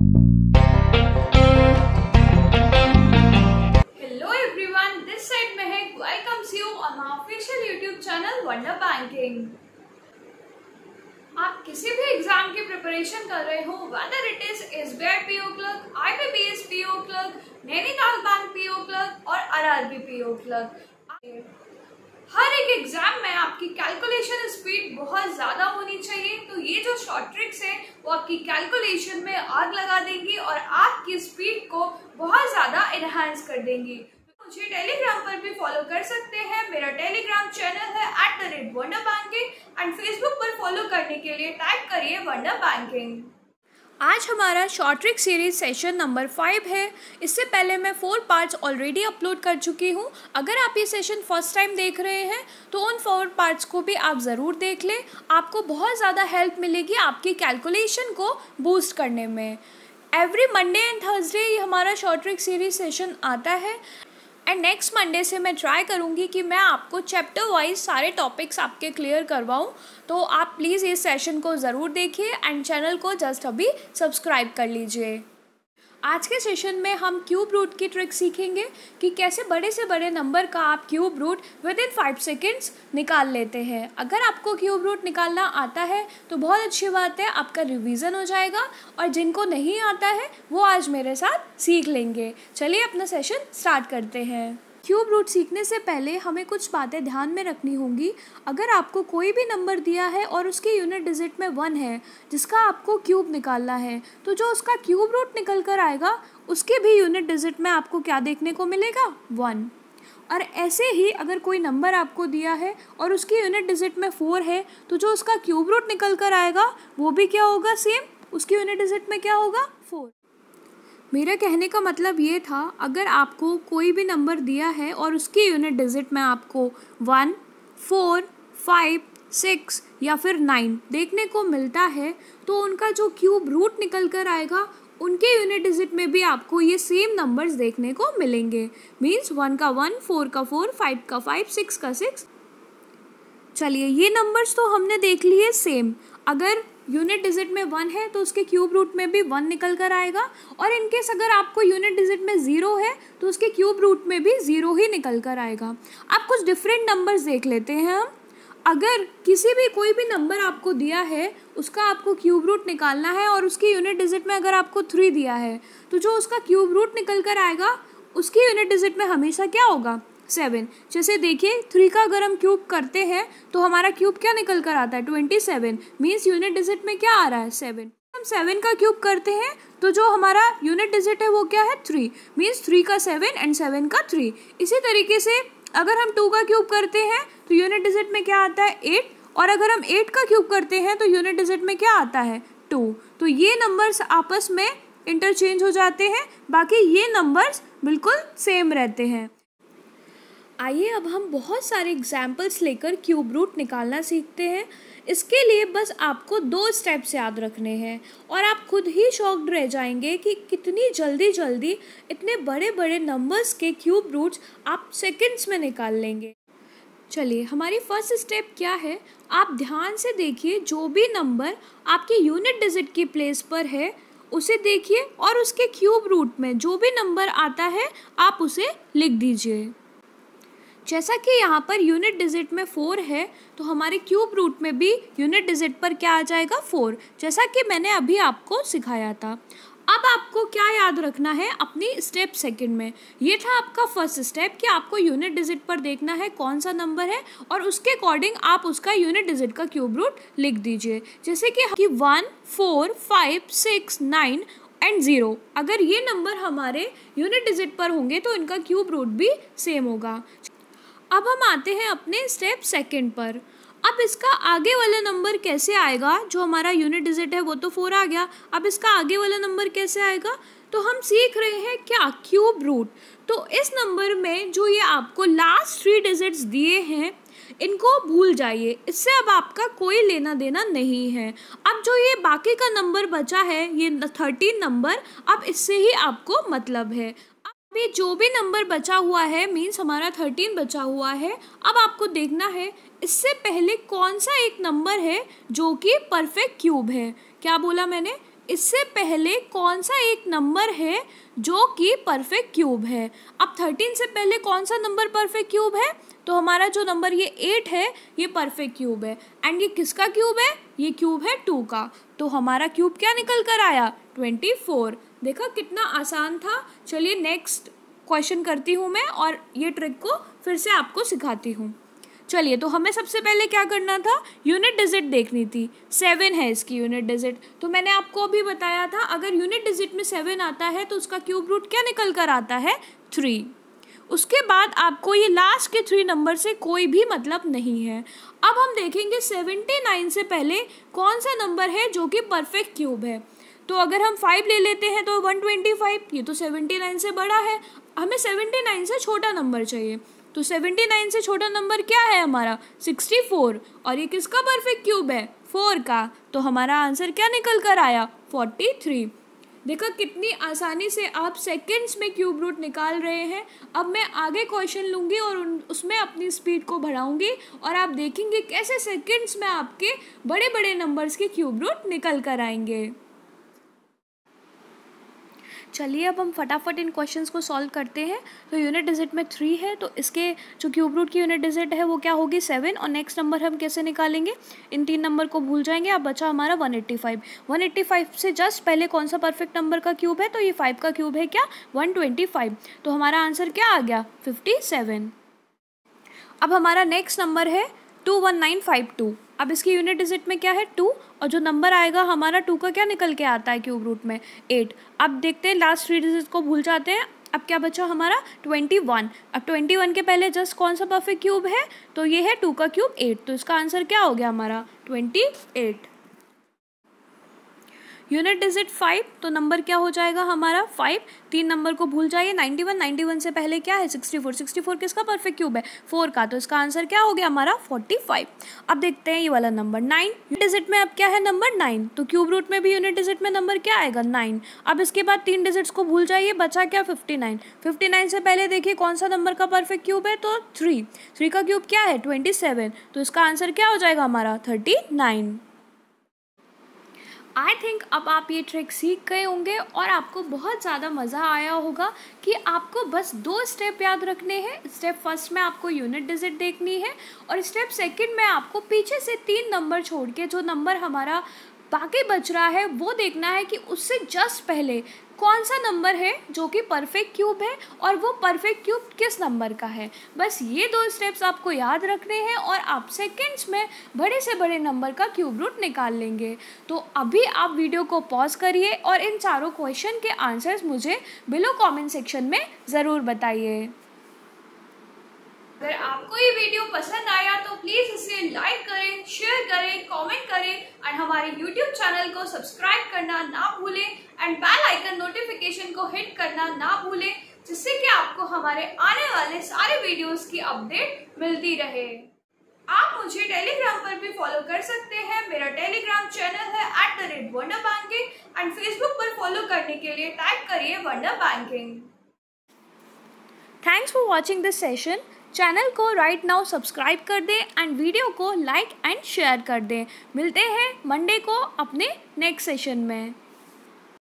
Hello everyone, this side Mehek welcomes आप किसी भी एग्जाम की प्रिपरेशन कर रहे हो whether it is S B I PO clerk I B B S PO क्लग क्लर्क नैनीताल बैंक पीओ क्लग क्लर्क और आर आर बी पीओ क्लग क्लर्क हर एक एग्जाम में आपकी कैलकुलेशन स्पीड बहुत ज़्यादा होनी चाहिए तो ये जो शॉर्ट ट्रिक्स है वो आपकी कैलकुलेशन में आग लगा देंगी और आपकी स्पीड को बहुत ज़्यादा एनहांस कर देंगी तो मुझे टेलीग्राम पर भी फॉलो कर सकते हैं मेरा टेलीग्राम चैनल है at the rate wonder banking and Facebook पर फॉलो करने के लिए टाइप करिए वंडर बैंकिंग आज हमारा short trick series session number five है इससे पहले मैं फोर पार्ट्स ऑलरेडी अपलोड कर चुकी हूँ अगर आप ये सेशन फर्स्ट टाइम देख रहे हैं तो उन फोर पार्ट्स को भी आप ज़रूर देख लें आपको बहुत ज़्यादा हेल्प मिलेगी आपकी कैलकुलेशन को बूस्ट करने में एवरी मंडे एंड थर्सडे हमारा शॉर्ट ट्रिक सीरीज सेशन आता है एंड नेक्स्ट मंडे से मैं ट्राई करूँगी कि मैं आपको चैप्टर वाइज सारे टॉपिक्स आपके क्लियर करवाऊँ तो आप प्लीज़ इस सेशन को ज़रूर देखिए एंड चैनल को जस्ट अभी सब्सक्राइब कर लीजिए आज के सेशन में हम क्यूब रूट की ट्रिक सीखेंगे कि कैसे बड़े से बड़े नंबर का आप cube root within five seconds निकाल लेते हैं अगर आपको क्यूब रूट निकालना आता है तो बहुत अच्छी बात है आपका रिवीजन हो जाएगा और जिनको नहीं आता है वो आज मेरे साथ सीख लेंगे चलिए अपना सेशन स्टार्ट करते हैं क्यूब रूट सीखने से पहले हमें कुछ बातें ध्यान में रखनी होंगी अगर आपको कोई भी नंबर दिया है और उसकी यूनिट डिजिट में वन है जिसका आपको क्यूब निकालना है तो जो उसका क्यूब रूट निकल कर आएगा उसके भी यूनिट डिजिट में आपको क्या देखने को मिलेगा वन और ऐसे ही अगर कोई नंबर आपको दिया है और उसकी यूनिट डिजिट में फोर है तो जो उसका क्यूब रूट निकल कर आएगा वो भी क्या होगा सेम उसकी यूनिट डिजिट में क्या होगा फोर मेरा कहने का मतलब ये था अगर आपको कोई भी नंबर दिया है और उसकी यूनिट डिजिट में आपको वन फोर फाइव सिक्स या फिर नाइन देखने को मिलता है तो उनका जो क्यूब रूट निकल कर आएगा उनके यूनिट डिजिट में भी आपको ये सेम नंबर्स देखने को मिलेंगे मीन्स वन का वन फोर का फोर फाइव का फाइव सिक्स का सिक्स चलिए ये नंबर्स तो हमने देख लिए सेम अगर यूनिट डिजिट में वन है तो उसके क्यूब रूट में भी वन निकल कर आएगा और इनकेस अगर आपको यूनिट डिजिट में ज़ीरो है तो उसके क्यूब रूट में भी ज़ीरो ही निकल कर आएगा आप कुछ डिफरेंट नंबर्स देख लेते हैं हम अगर किसी भी कोई भी नंबर आपको दिया है उसका आपको क्यूब रूट निकालना है और उसकी यूनिट डिजिट में अगर आपको थ्री दिया है तो जो उसका क्यूब रूट निकल कर आएगा उसकी यूनिट डिजिट में हमेशा क्या होगा सेवन जैसे देखिए थ्री का अगर हम क्यूब करते हैं तो हमारा क्यूब क्या निकल कर आता है twenty seven means unit digit में क्या आ रहा है सेवन हम सेवन का क्यूब करते हैं तो जो हमारा यूनिट डिजिट है वो क्या है थ्री मीन्स थ्री का सेवन एंड सेवन का थ्री इसी तरीके से अगर हम टू का क्यूब करते हैं तो यूनिट डिजिट में क्या आता है एट और अगर हम एट का क्यूब करते हैं तो यूनिट डिजिट में क्या आता है टू तो ये नंबर्स आपस में इंटरचेंज हो जाते हैं बाकी ये नंबर्स बिल्कुल सेम रहते हैं आइए अब हम बहुत सारे एग्जाम्पल्स लेकर क्यूब रूट निकालना सीखते हैं इसके लिए बस आपको दो स्टेप्स याद रखने हैं और आप खुद ही शॉक्ड रह जाएंगे कि कितनी जल्दी जल्दी इतने बड़े बड़े नंबर्स के क्यूब रूट्स आप सेकंड्स में निकाल लेंगे चलिए हमारी फर्स्ट स्टेप क्या है आप ध्यान से देखिए जो भी नंबर आपके यूनिट डिजिट की प्लेस पर है उसे देखिए और उसके क्यूब रूट में जो भी नंबर आता है आप उसे लिख दीजिए जैसा कि यहाँ पर यूनिट डिजिट में फोर है तो हमारे क्यूब रूट में भी यूनिट डिजिट पर क्या आ जाएगा फोर जैसा कि मैंने अभी आपको सिखाया था अब आपको क्या याद रखना है अपनी स्टेप सेकंड में ये था आपका फर्स्ट स्टेप कि आपको यूनिट डिजिट पर देखना है कौन सा नंबर है और उसके अकॉर्डिंग आप उसका यूनिट डिजिट का क्यूब रूट लिख दीजिए जैसे कि कि one four five six nine and zero अगर ये नंबर हमारे यूनिट डिजिट पर होंगे तो इनका क्यूब रूट भी सेम होगा अब हम आते हैं अपने स्टेप सेकंड पर अब इसका आगे वाला नंबर कैसे आएगा जो हमारा यूनिट डिजिट है वो तो फोर आ गया अब इसका आगे वाला नंबर कैसे आएगा तो हम सीख रहे हैं क्या क्यूब रूट तो इस नंबर में जो ये आपको लास्ट थ्री डिजिट्स दिए हैं इनको भूल जाइए इससे अब आपका कोई लेना देना नहीं है अब जो ये बाकी का नंबर बचा है ये थर्टीन नंबर अब इससे ही आपको मतलब है अभी जो भी नंबर बचा हुआ है मीन्स हमारा थर्टीन बचा हुआ है अब आपको देखना है इससे पहले कौन सा एक नंबर है जो कि परफेक्ट क्यूब है क्या बोला मैंने इससे पहले कौन सा एक नंबर है जो कि परफेक्ट क्यूब है अब थर्टीन से पहले कौन सा नंबर परफेक्ट क्यूब है तो हमारा जो नंबर ये एट है ये परफेक्ट क्यूब है एंड ये किसका क्यूब है ये क्यूब है टू का तो हमारा क्यूब क्या निकल कर आया ट्वेंटी फोर देखा कितना आसान था चलिए नेक्स्ट क्वेश्चन करती हूँ मैं और ये ट्रिक को फिर से आपको सिखाती हूँ चलिए तो हमें सबसे पहले क्या करना था यूनिट डिजिट देखनी थी सेवन है इसकी यूनिट डिजिट तो मैंने आपको अभी बताया था अगर यूनिट डिजिट में सेवन आता है तो उसका क्यूब रूट क्या निकल कर आता है थ्री उसके बाद आपको ये लास्ट के थ्री नंबर से कोई भी मतलब नहीं है अब हम देखेंगे सेवेंटी नाइन से पहले कौन सा नंबर है जो कि परफेक्ट क्यूब है तो अगर हम फाइव ले लेते हैं तो वन ट्वेंटी फाइव ये तो सेवेंटी नाइन से बड़ा है हमें सेवेंटी नाइन से छोटा नंबर चाहिए तो सेवेंटी नाइन से छोटा नंबर क्या है हमारा सिक्सटी फोर और ये किसका परफेक्ट क्यूब है फोर का तो हमारा आंसर क्या निकल कर आया फोर्टी थ्री देखो कितनी आसानी से आप सेकेंड्स में क्यूब रूट निकाल रहे हैं अब मैं आगे क्वेश्चन लूँगी और उन उसमें अपनी स्पीड को बढ़ाऊँगी और आप देखेंगे कैसे सेकेंड्स में आपके बड़े बड़े नंबर्स के क्यूब रूट निकल कर आएंगे चलिए अब हम फटाफट इन क्वेश्चंस को सॉल्व करते हैं तो यूनिट डिजिट में थ्री है तो इसके जो क्यूब रूट की यूनिट डिजिट है वो क्या होगी सेवन और नेक्स्ट नंबर हम कैसे निकालेंगे इन तीन नंबर को भूल जाएंगे अब बचा हमारा one eighty five one eighty five से जस्ट पहले कौन सा परफेक्ट नंबर का क्यूब है तो ये फाइव का क्यूब है क्या वन ट्वेंटी फाइव तो हमारा आंसर क्या आ गया फिफ्टी सेवन अब हमारा नेक्स्ट नंबर है two one nine five two अब इसकी यूनिट डिजिट में क्या है टू और जो नंबर आएगा हमारा टू का क्या निकल के आता है क्यूब रूट में एट अब देखते हैं लास्ट थ्री डिजिट को भूल जाते हैं अब क्या बचा हमारा ट्वेंटी वन अब ट्वेंटी वन के पहले जस्ट कौन सा परफेक्ट क्यूब है तो ये है टू का क्यूब एट तो इसका आंसर क्या हो गया हमारा twenty eight unit digit five तो नंबर क्या हो जाएगा हमारा फाइव तीन नंबर को भूल जाइए नाइन्टी वन नाइन्टी वन से पहले क्या है सिक्सटी फोर सिक्सटी फोर किसका परफेक्ट क्यूब है फोर का तो इसका आंसर क्या हो गया हमारा फोर्टी फाइव अब देखते हैं ये वाला नंबर नाइन डिजिट में अब क्या है नंबर नाइन तो क्यूब रूट में भी यूनिट डिजिट में नंबर क्या आएगा नाइन अब इसके बाद तीन डिजिट्स को भूल जाइए बचा क्या फिफ्टी नाइन फिफ्टी नाइन से पहले देखिए कौन सा नंबर का परफेक्ट क्यूब है तो थ्री थ्री का क्यूब क्या है ट्वेंटी सेवन तो इसका आंसर क्या हो जाएगा हमारा थर्टी नाइन आई थिंक अब आप ये ट्रिक सीख गए होंगे और आपको बहुत ज़्यादा मज़ा आया होगा कि आपको बस दो स्टेप याद रखने हैं स्टेप फर्स्ट में आपको यूनिट डिजिट देखनी है और स्टेप सेकंड में आपको पीछे से तीन नंबर छोड़ के जो नंबर हमारा बाकी बच रहा है वो देखना है कि उससे जस्ट पहले कौन सा नंबर है जो कि परफेक्ट क्यूब है और वो परफेक्ट क्यूब किस नंबर का है बस ये दो स्टेप्स आपको याद रखने हैं और आप सेकेंड्स में बड़े से बड़े नंबर का क्यूब रूट निकाल लेंगे तो अभी आप वीडियो को पॉज करिए और इन चारों क्वेश्चन के आंसर्स मुझे बिलो कमेंट सेक्शन में ज़रूर बताइए अगर आपको ये वीडियो पसंद आया तो प्लीज इसे लाइक करें शेयर करें कमेंट करें एंड हमारे YouTube चैनल को सब्सक्राइब करना ना भूलें एंड बेल आइकन नोटिफिकेशन को हिट करना ना भूलें जिससे कि आपको हमारे आने वाले सारे वीडियोस की अपडेट मिलती रहे आप मुझे टेलीग्राम पर भी फॉलो कर सकते हैं मेरा टेलीग्राम चैनल है at the rate wonder banking and Facebook पर फॉलो करने के लिए टाइप करिए wonder banking thanks for watching this session channel को राइट नाउ सब्सक्राइब कर दें एंड वीडियो को लाइक एंड शेयर कर दें मिलते हैं मंडे को अपने नेक्स्ट सेशन में